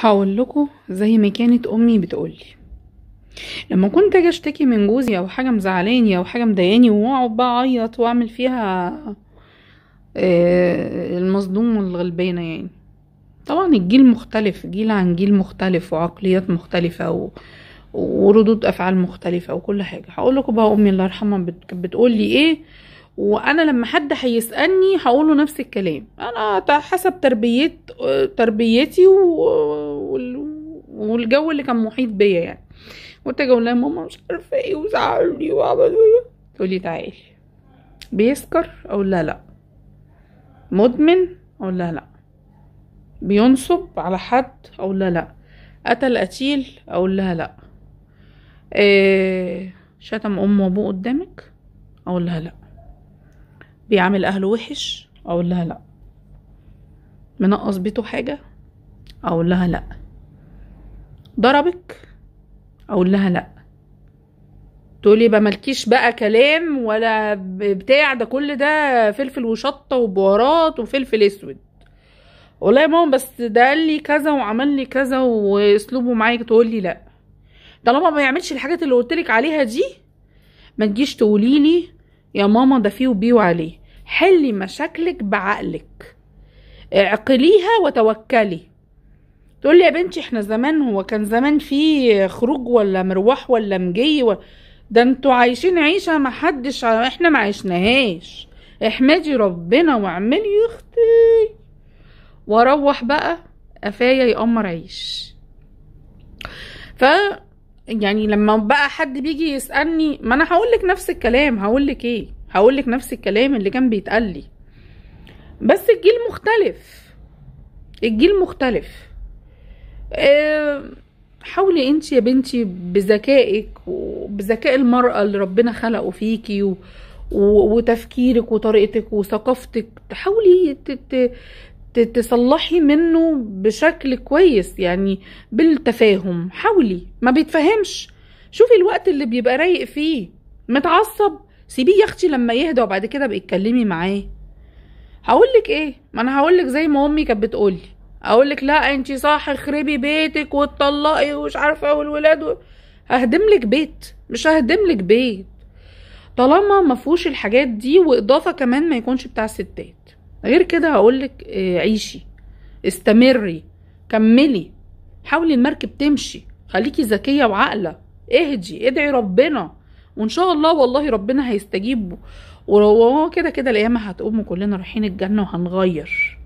هقول لكم زي ما كانت امي بتقولي لما كنت اجي اشتكي من جوزي او حاجه مزعلاني او حاجه مضايقاني واقعد بقى اعيط واعمل فيها آه، المصدوم والغلبانه يعني طبعا الجيل مختلف جيل عن جيل مختلف وعقليات مختلفه و... وردود افعال مختلفه وكل حاجه هقول لكم بقى امي الله يرحمها بت... بتقول لي ايه وانا لما حد هيسالني هقوله نفس الكلام انا حسب تربيت تربيتي والجو اللي كان محيط بيا يعني قلت اقول لها ماما مش عارفه ايه وزعلني وعمل ايه تقولي تعالي بيسكر اقول لها لا مدمن اقول لها لا بينصب على حد اقول لها لا قتل قتيل اقول لها لا إيه شتم امه وابوه قدامك اقول لها لا بيعامل اهله وحش اقول لها لا منقص بيته حاجه اقول لها لا ضربك اقول لها لا تقولي بقى ملكيش بقى كلام ولا بتاع ده كل ده فلفل وشطه وبهارات وفلفل اسود والله يا ماما بس ده قال لي كذا وعمل لي كذا واسلوبه معايا تقول لي لا طالما ما بيعملش الحاجات اللي قلت عليها دي ما تجيش تقولي لي يا ماما ده فيه وبيه وعليه حلي مشاكلك بعقلك اعقليها وتوكلي تقول لي يا بنتي احنا زمان هو كان زمان في خروج ولا مروح ولا مجي و... ده انتوا عايشين عيشة ما حدش احنا ما عيشناهاش احمدي ربنا واعملي يا اختي واروح بقى قفايا يقمر عيش ف يعني لما بقى حد بيجي يسالني ما انا هقول لك نفس الكلام هقول لك ايه هقول لك نفس الكلام اللي كان بيتقال لي بس الجيل مختلف الجيل مختلف آه، حاولي انت يا بنتي بذكائك وبذكاء المرأة اللي ربنا خلقه فيكي وتفكيرك وطريقتك وثقافتك تحاولي تصلحي منه بشكل كويس يعني بالتفاهم حاولي ما بيتفهمش شوفي الوقت اللي بيبقى رايق فيه متعصب سيبيه يا اختي لما يهدى وبعد كده بقى اتكلمي معاه هقولك ايه ما انا هقولك زي ما امي كانت بتقولي اقولك لا انت صح خربي بيتك وتطلقي ومش عارفه والولاد و... ههدملك بيت مش ههدملك بيت طالما ما الحاجات دي واضافه كمان ما يكونش بتاع الستات غير كده هقولك آه، عيشي استمري كملي حاولي المركب تمشي خليكي ذكية وعاقلة اهدي ادعي ربنا وان شاء الله والله ربنا هيستجيب وهو كده كده الايام هتقوم كلنا رايحين الجنة وهنغير